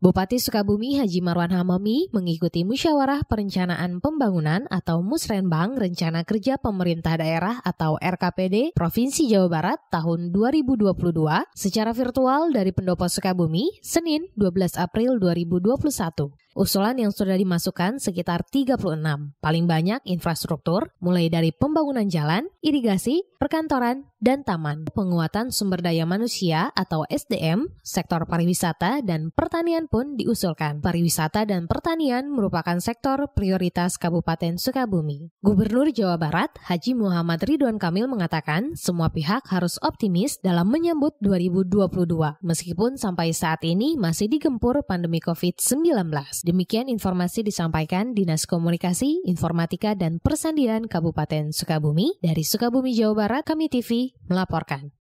Bupati Sukabumi Haji Marwan Hamami mengikuti musyawarah perencanaan pembangunan atau Musrenbang Rencana Kerja Pemerintah Daerah atau RKPD Provinsi Jawa Barat tahun 2022 secara virtual dari Pendopo Sukabumi Senin 12 April 2021. Usulan yang sudah dimasukkan sekitar 36, paling banyak infrastruktur, mulai dari pembangunan jalan, irigasi, perkantoran, dan taman. Penguatan sumber daya manusia atau SDM, sektor pariwisata, dan pertanian pun diusulkan. Pariwisata dan pertanian merupakan sektor prioritas Kabupaten Sukabumi. Gubernur Jawa Barat, Haji Muhammad Ridwan Kamil mengatakan semua pihak harus optimis dalam menyambut 2022, meskipun sampai saat ini masih digempur pandemi COVID-19. Demikian informasi disampaikan Dinas Komunikasi, Informatika, dan Persandian Kabupaten Sukabumi. Dari Sukabumi, Jawa Barat, kami TV melaporkan.